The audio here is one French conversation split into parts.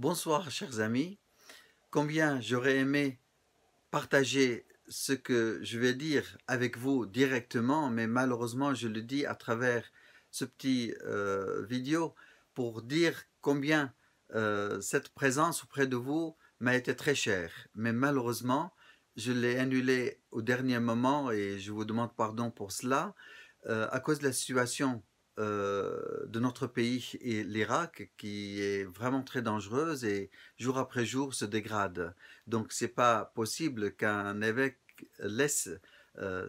Bonsoir chers amis, combien j'aurais aimé partager ce que je vais dire avec vous directement, mais malheureusement je le dis à travers ce petit euh, vidéo pour dire combien euh, cette présence auprès de vous m'a été très chère. Mais malheureusement, je l'ai annulée au dernier moment et je vous demande pardon pour cela euh, à cause de la situation euh, de notre pays et l'Irak qui est vraiment très dangereuse et jour après jour se dégrade. Donc c'est pas possible qu'un évêque laisse euh,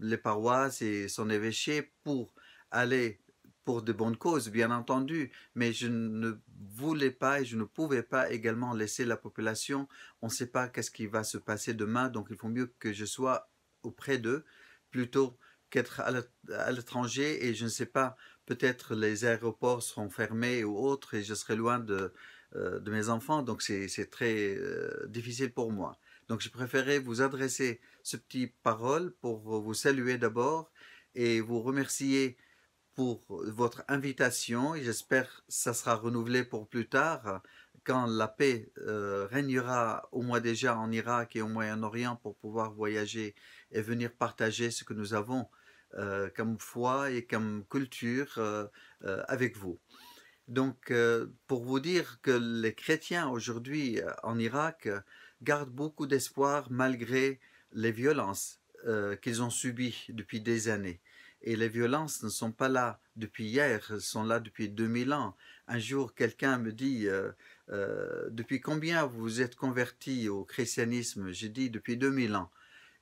les paroisses et son évêché pour aller pour de bonnes causes, bien entendu, mais je ne voulais pas et je ne pouvais pas également laisser la population. On ne sait pas qu'est-ce qui va se passer demain, donc il faut mieux que je sois auprès d'eux plutôt qu'être à l'étranger et je ne sais pas, peut-être les aéroports seront fermés ou autres et je serai loin de, euh, mes enfants, donc c'est très euh, difficile pour moi. Donc je préférais vous adresser ce petit parole pour vous saluer d'abord et vous remercier pour votre invitation et j'espère que ça sera renouvelé pour plus tard quand la paix euh, régnera au moins déjà en Irak et au Moyen-Orient pour pouvoir voyager et venir partager ce que nous avons euh, comme foi et comme culture euh, euh, avec vous. Donc, pour vous dire que les chrétiens aujourd'hui en Irak gardent beaucoup d'espoir malgré les violences qu'ils ont subies depuis des années. Et les violences ne sont pas là depuis hier, elles sont là depuis 2000 ans. Un jour, quelqu'un me dit Depuis combien vous êtes converti au christianisme J'ai dit Depuis 2000 ans.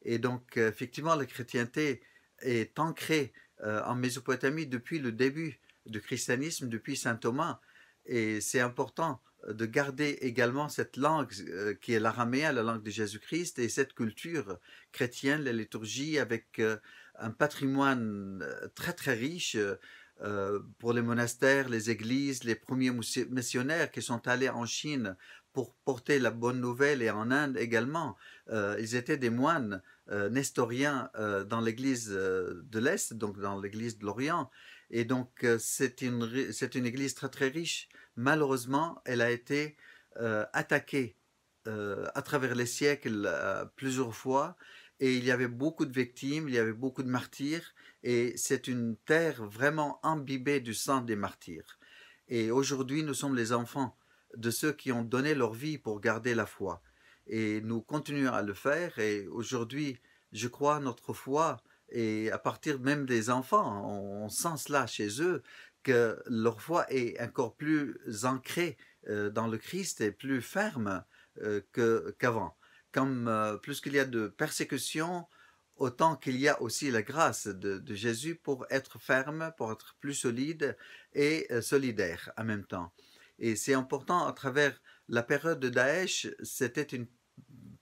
Et donc, effectivement, la chrétienté est ancrée euh, en Mésopotamie depuis le début du christianisme, depuis saint Thomas. Et c'est important euh, de garder également cette langue euh, qui est l'araméen, la langue de Jésus-Christ, et cette culture chrétienne, la liturgie, avec un patrimoine très très riche pour les monastères, les églises, les premiers missionnaires qui sont allés en Chine pour porter la bonne nouvelle et en Inde également. Euh, ils étaient des moines euh, nestoriens euh, dans l'église de l'Est, donc dans l'église de l'Orient. Et donc c'est une, c'est une église très très riche. Malheureusement, elle a été attaquée à travers les siècles plusieurs fois. Et il y avait beaucoup de victimes, il y avait beaucoup de martyrs. Et c'est une terre vraiment imbibée du sang des martyrs. Et aujourd'hui, nous sommes les enfants de ceux qui ont donné leur vie pour garder la foi. Et nous continuons à le faire. Et aujourd'hui, je crois notre foi, et à partir même des enfants, on, sent cela chez eux, que leur foi est encore plus ancrée euh, dans le Christ et plus ferme euh, qu'avant. Comme euh, plus qu'il y a de persécution autant qu'il y a aussi la grâce de, Jésus pour être ferme, pour être plus solide et solidaire en même temps. Et c'est important à travers la période de Daesh, c'était une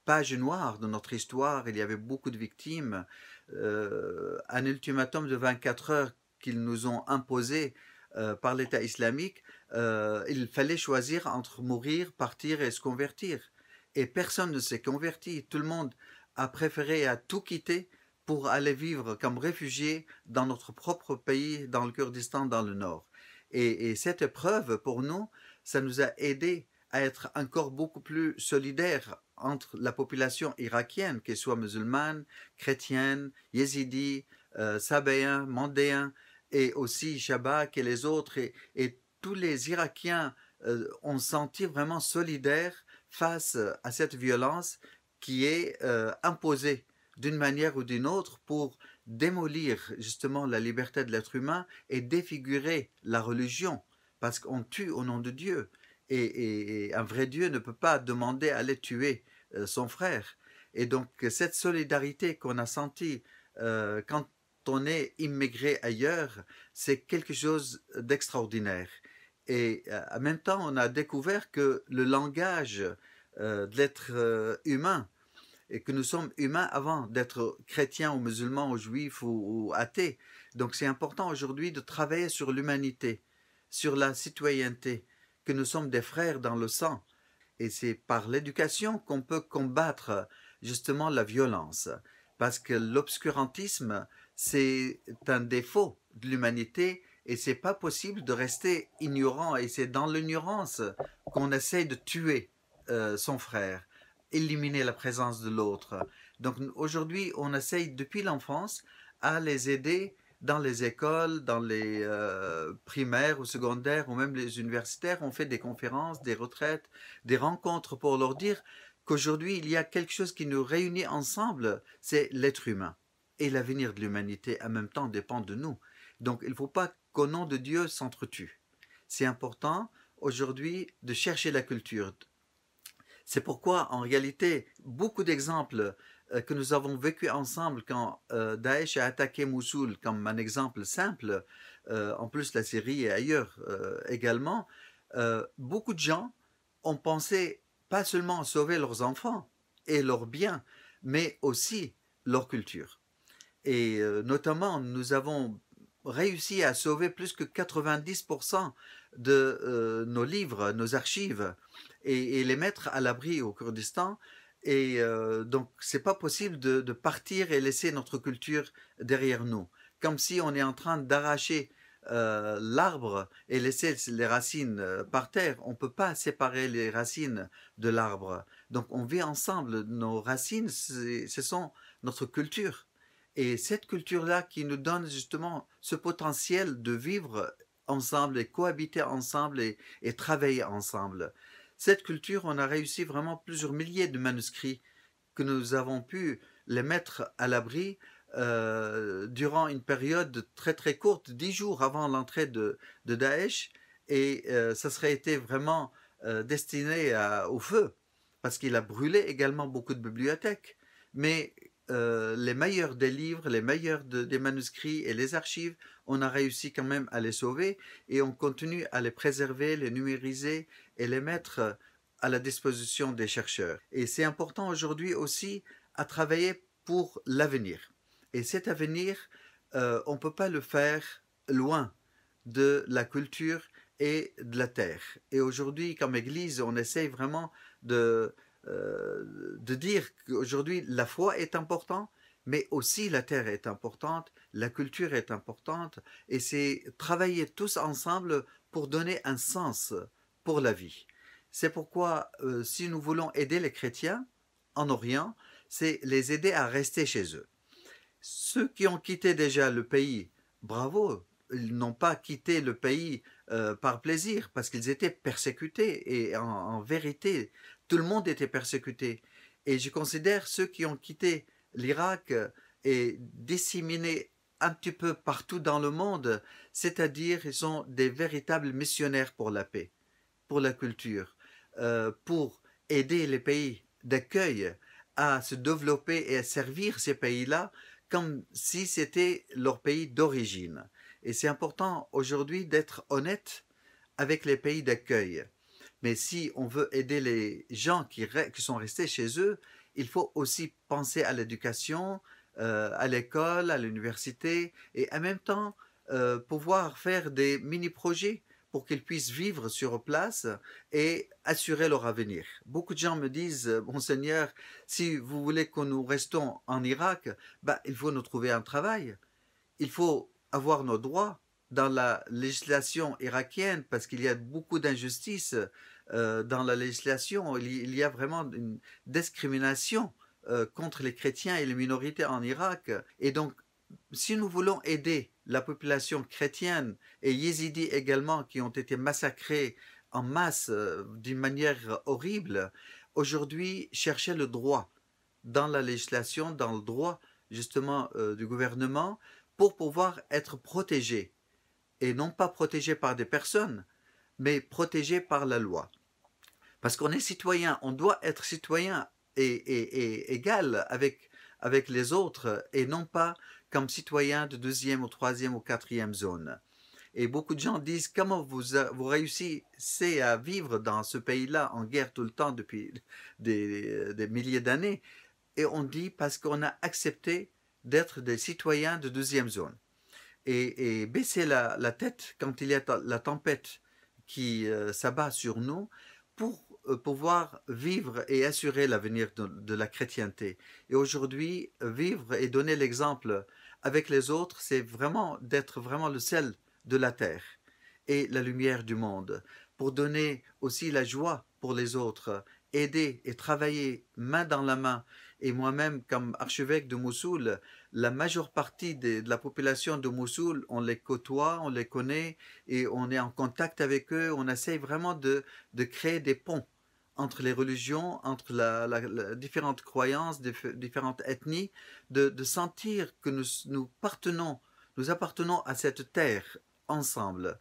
page noire de notre histoire. Il y avait beaucoup de victimes. Euh, un ultimatum de 24 heures qu'ils nous ont imposé euh, par l'État islamique. Euh, il fallait choisir entre mourir, partir et se convertir. Et personne ne s'est converti. Tout le monde a préféré à tout quitter pour aller vivre comme réfugié dans notre propre pays, dans le Kurdistan, dans le nord. Et, cette preuve pour nous, ça nous a aidés à être encore beaucoup plus solidaires entre la population irakienne, qu'elle soit musulmane, chrétienne, yézidi, euh, sabéen, mandéen, et aussi Shabak et les autres. Et, tous les Irakiens euh, ont senti vraiment solidaires face à cette violence qui est euh, imposée d'une manière ou d'une autre pour démolir justement la liberté de l'être humain et défigurer la religion, parce qu'on tue au nom de Dieu. Et, un vrai Dieu ne peut pas demander à aller tuer euh, son frère. Et donc cette solidarité qu'on a sentie euh, quand on est immigré ailleurs, c'est quelque chose d'extraordinaire. Et euh, en même temps, on a découvert que le langage de l'être humain et que nous sommes humains avant d'être chrétiens ou musulmans ou juifs ou, athées. Donc c'est important aujourd'hui de travailler sur l'humanité, sur la citoyenneté, que nous sommes des frères dans le sang. Et c'est par l'éducation qu'on peut combattre justement la violence, parce que l'obscurantisme, c'est un défaut de l'humanité et c'est pas possible de rester ignorant et c'est dans l'ignorance qu'on essaie de tuer euh, son frère éliminer la présence de l'autre. Donc aujourd'hui, on essaye depuis l'enfance à les aider dans les écoles, dans les euh, primaires ou secondaires ou même les universitaires. On fait des conférences, des retraites, des rencontres pour leur dire qu'aujourd'hui, il y a quelque chose qui nous réunit ensemble, c'est l'être humain. Et l'avenir de l'humanité en même temps dépend de nous. Donc il ne faut pas qu'au nom de Dieu s'entretue. C'est important aujourd'hui de chercher la culture, c'est pourquoi, en réalité, beaucoup d'exemples euh, que nous avons vécu ensemble quand euh, Daesh a attaqué Moussoul, comme un exemple simple, euh, en plus la Syrie et ailleurs également, beaucoup de gens ont pensé pas seulement à sauver leurs enfants et leurs biens, mais aussi leur culture. Et notamment, nous avons réussi à sauver plus que 90% de euh, nos livres, nos archives, et, les mettre à l'abri au Kurdistan. Et donc, euh, donc, c'est pas possible de, partir et laisser notre culture derrière nous, comme si on est en train d'arracher euh, l'arbre et laisser les racines par terre. On ne peut pas séparer les racines de l'arbre. Donc, on vit ensemble. Nos racines, ce sont notre culture. Et cette culture-là qui nous donne justement ce potentiel de vivre ensemble et cohabiter ensemble et, travailler ensemble. Cette culture, on a réussi vraiment plusieurs milliers de manuscrits que nous avons pu les mettre à l'abri euh, durant une période très très courte, dix jours avant l'entrée de, Daesh, et euh, ça serait été vraiment euh, destiné au feu, parce qu'il a brûlé également beaucoup de bibliothèques. Mais euh, les meilleurs des livres, les meilleurs des manuscrits et les archives, on a réussi quand même à les sauver et on continue à les préserver, les numériser et les mettre euh, à la disposition des chercheurs. Et c'est important aujourd'hui aussi à travailler pour l'avenir. Et cet avenir, euh, on ne peut pas le faire loin de la culture et de la terre. Et aujourd'hui, comme Église, on essaye vraiment de, euh, de dire qu'aujourd'hui la foi est importante, mais aussi la terre est importante, la culture est importante, et c'est travailler tous ensemble pour donner un sens pour la vie. C'est pourquoi euh, si nous voulons aider les chrétiens en Orient, c'est les aider à rester chez eux. Ceux qui ont quitté déjà le pays, bravo, ils n'ont pas quitté le pays euh, par plaisir, parce qu'ils étaient persécutés. Et en, vérité, tout le monde était persécuté. Et je considère ceux qui ont quitté l'Irak euh, et disséminé un petit peu partout dans le monde, c'est-à-dire ils sont des véritables missionnaires pour la paix, pour la culture, euh, pour aider les pays d'accueil à se développer et à servir ces pays-là comme si c'était leur pays d'origine. Et c'est important aujourd'hui d'être honnête avec les pays d'accueil. Mais si on veut aider les gens qui, sont restés chez eux, il faut aussi penser à l'éducation, euh, à l'école, à l'université, et en même temps euh, pouvoir faire des mini-projets pour qu'ils puissent vivre sur place et assurer leur avenir. Beaucoup de gens me disent, Monseigneur, si vous voulez que nous restons en Irak, bah, il faut nous trouver un travail. Il faut avoir nos droits dans la législation irakienne, parce qu'il y a beaucoup d'injustices euh, dans la législation. Il, y a vraiment une discrimination euh, contre les chrétiens et les minorités en Irak. Et donc, si nous voulons aider la population chrétienne et yézidi également, qui ont été massacrés en masse euh, d'une manière horrible, aujourd'hui, chercher le droit dans la législation, dans le droit justement du gouvernement, pour pouvoir être protégé, et non pas protégé par des personnes, mais protégé par la loi. Parce qu'on est citoyen, on doit être citoyen et, égal avec, avec les autres, et non pas comme citoyen de deuxième ou troisième ou quatrième zone. Et beaucoup de gens disent comment vous, vous réussissez à vivre dans ce pays-là en guerre tout le temps depuis des, des milliers d'années. Et on dit parce qu'on a accepté d'être des citoyens de deuxième zone. Et, baisser la, tête quand il y a la tempête qui euh, s'abat sur nous pour euh, pouvoir vivre et assurer l'avenir de, de, la chrétienté. Et aujourd'hui, vivre et donner l'exemple avec les autres, c'est vraiment d'être vraiment le sel de la terre et la lumière du monde, pour donner aussi la joie pour les autres, aider et travailler main dans la main et moi-même comme archevêque de Mossoul, la majeure partie de, la population de Mossoul, on les côtoie, on les connaît et on est en contact avec eux. On essaye vraiment de, créer des ponts entre les religions, entre la, différentes croyances, différentes ethnies, de, sentir que nous, nous appartenons à cette terre ensemble.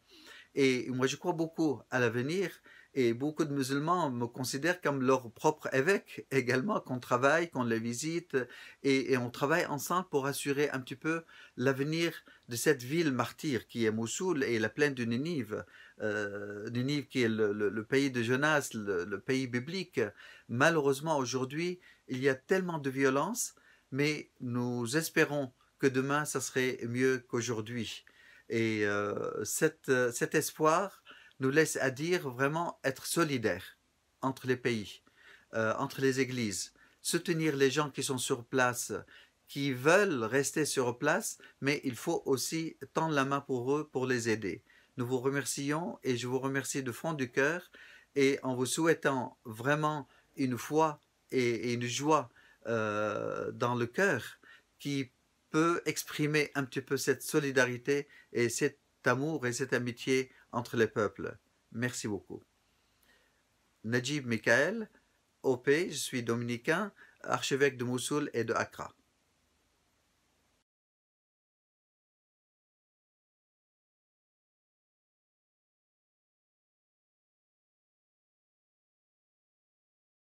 Et moi, je crois beaucoup à l'avenir et beaucoup de musulmans me considèrent comme leur propre évêque également, qu'on travaille, qu'on les visite, et, on travaille ensemble pour assurer un petit peu l'avenir de cette ville martyre qui est Mossoul et la plaine de Ninive. Euh, Ninive qui est le, pays de Jonas, le, pays biblique. Malheureusement, aujourd'hui, il y a tellement de violence, mais nous espérons que demain, ça serait mieux qu'aujourd'hui. Et euh, euh, cet espoir, nous laisse à dire vraiment être solidaire entre les pays, euh, entre les églises, soutenir les gens qui sont sur place, qui veulent rester sur place, mais il faut aussi tendre la main pour eux pour les aider. Nous vous remercions et je vous remercie de fond du cœur et en vous souhaitant vraiment une foi et, une joie euh, dans le cœur qui peut exprimer un petit peu cette solidarité et cette amour et cette amitié entre les peuples. Merci beaucoup. Najib michael OP, je suis dominicain, archevêque de Mossoul et de Accra.